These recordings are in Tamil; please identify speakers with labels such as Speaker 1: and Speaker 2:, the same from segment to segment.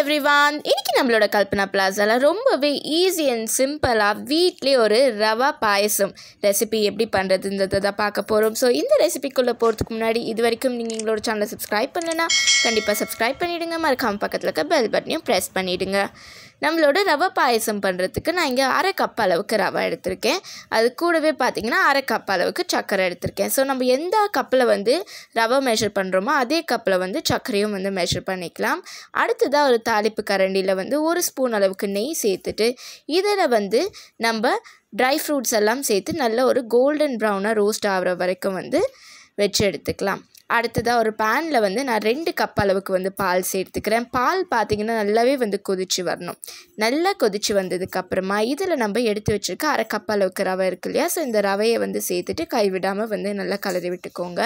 Speaker 1: எவ்ரிவான் இன்றைக்கி நம்மளோட கல்பனா பிளாசாவில் ரொம்பவே ஈஸி அண்ட் சிம்பிளாக வீட்லேயே ஒரு ரவா பாயசம் ரெசிபி எப்படி பண்ணுறதுன்றதை தான் பார்க்க போகிறோம் ஸோ இந்த ரெசிபிக்குள்ளே போகிறதுக்கு முன்னாடி இது வரைக்கும் நீங்கள் எங்களோட சேனலை சப்ஸ்கிரைப் பண்ணலைன்னா கண்டிப்பாக சப்ஸ்கிரைப் பண்ணிவிடுங்க மறக்காமல் பக்கத்தில் இருக்க பெல் பட்டனையும் ப்ரெஸ் பண்ணிவிடுங்க நம்மளோட ரவை பாயசம் பண்ணுறதுக்கு நான் இங்கே அரை கப் அளவுக்கு ரவை எடுத்திருக்கேன் அது கூடவே பார்த்திங்கன்னா அரை கப் அளவுக்கு சர்க்கரை எடுத்திருக்கேன் ஸோ நம்ம எந்த கப்பில் வந்து ரவை மெஷர் பண்ணுறோமோ அதே கப்பில் வந்து சர்க்கரையும் வந்து மெஷர் பண்ணிக்கலாம் அடுத்ததாக ஒரு தாளிப்பு கரண்டியில் வந்து ஒரு ஸ்பூன் அளவுக்கு நெய் சேர்த்துட்டு இதில் வந்து நம்ம ட்ரை ஃப்ரூட்ஸ் எல்லாம் சேர்த்து நல்ல ஒரு கோல்டன் ப்ரௌனாக ரோஸ்ட் ஆகிற வரைக்கும் வந்து வச்சு எடுத்துக்கலாம் அடுத்ததாக ஒரு பேனில் வந்து நான் ரெண்டு கப் அளவுக்கு வந்து பால் சேர்த்துக்கிறேன் பால் பார்த்திங்கன்னா நல்லாவே வந்து கொதித்து வரணும் நல்லா கொதித்து வந்ததுக்கப்புறமா இதில் நம்ம எடுத்து வச்சுருக்க அரை கப் அளவுக்கு ரவை இருக்கு இல்லையா ஸோ இந்த ரவையை வந்து சேர்த்துட்டு கைவிடாமல் வந்து நல்லா கலரி விட்டுக்கோங்க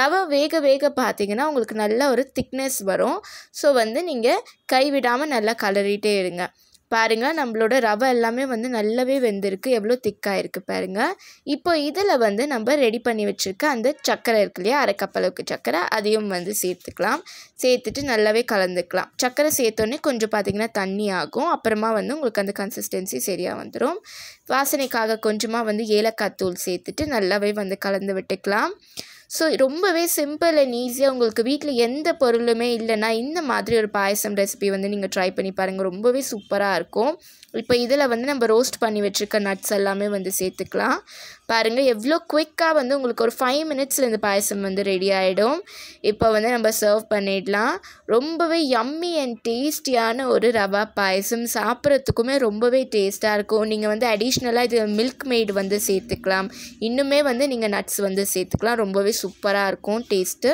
Speaker 1: ரவை வேக வேக பார்த்திங்கன்னா உங்களுக்கு நல்ல ஒரு திக்னஸ் வரும் ஸோ வந்து நீங்கள் கைவிடாமல் நல்லா கலரிட்டே இருங்க பாருங்கள் நம்மளோட ரவை எல்லாமே வந்து நல்லாவே வெந்திருக்கு எவ்வளோ திக்காக இருக்குது பாருங்கள் இப்போ இதில் வந்து நம்ம ரெடி பண்ணி வச்சுருக்க அந்த சக்கரை இருக்கு இல்லையா அரைக்கப்பளவுக்கு சக்கரை அதையும் வந்து சேர்த்துக்கலாம் சேர்த்துட்டு நல்லாவே கலந்துக்கலாம் சக்கரை சேர்த்தோன்னே கொஞ்சம் பார்த்திங்கன்னா தண்ணி ஆகும் அப்புறமா வந்து உங்களுக்கு அந்த கன்சிஸ்டன்சி சரியாக வந்துடும் வாசனைக்காக கொஞ்சமாக வந்து ஏலக்காய் தூள் சேர்த்துட்டு நல்லாவே வந்து கலந்து விட்டுக்கலாம் ஸோ ரொம்பவே சிம்பிள் அண்ட் ஈஸியாக உங்களுக்கு வீட்டில் எந்த பொருளுமே இல்லைன்னா இந்த மாதிரி ஒரு பாயசம் ரெசிபி வந்து நீங்கள் ட்ரை பண்ணி பாருங்கள் ரொம்பவே சூப்பராக இருக்கும் இப்போ இதில் வந்து நம்ம ரோஸ்ட் பண்ணி வச்சுருக்க நட்ஸ் எல்லாமே வந்து சேர்த்துக்கலாம் பாருங்கள் எவ்வளோ குவிக்காக வந்து உங்களுக்கு ஒரு ஃபைவ் மினிட்ஸில் இந்த பாயசம் வந்து ரெடி ஆகிடும் இப்போ வந்து நம்ம சர்வ் பண்ணிடலாம் ரொம்பவே யம்மி அண்ட் டேஸ்டியான ஒரு ரவா பாயசம் சாப்பிட்றதுக்குமே ரொம்பவே டேஸ்ட்டாக இருக்கும் நீங்கள் வந்து அடிஷ்னலாக இது மில்க் மேட் வந்து சேர்த்துக்கலாம் இன்னுமே வந்து நீங்கள் நட்ஸ் வந்து சேர்த்துக்கலாம் ரொம்பவே சூப்பராக இருக்கும் டேஸ்ட்டு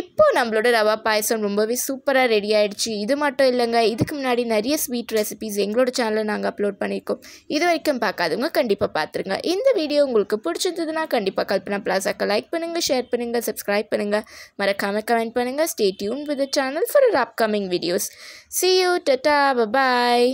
Speaker 1: இப்போது நம்மளோட ரவா பாயசம் ரொம்பவே சூப்பராக ரெடி ஆகிடுச்சு இது மட்டும் இல்லைங்க இதுக்கு முன்னாடி நிறைய ஸ்வீட் ரெசிபிஸ் எங்களோட சேனலில் நாங்கள் அப்லோட் பண்ணியிருக்கோம் இது வரைக்கும் பார்க்காதவங்க கண்டிப்பாக பார்த்துருங்க இந்த வீடியோ உங்களுக்கு பிடிச்சிருந்ததுன்னா கண்டிப்பாக கல்பனா பிளாஸாக்க லைக் பண்ணுங்கள் ஷேர் பண்ணுங்கள் சப்ஸ்கிரைப் பண்ணுங்கள் மறக்காமல் கமெண்ட் பண்ணுங்கள் stay tune with channel for upcoming videos see you டட்டா பபாய்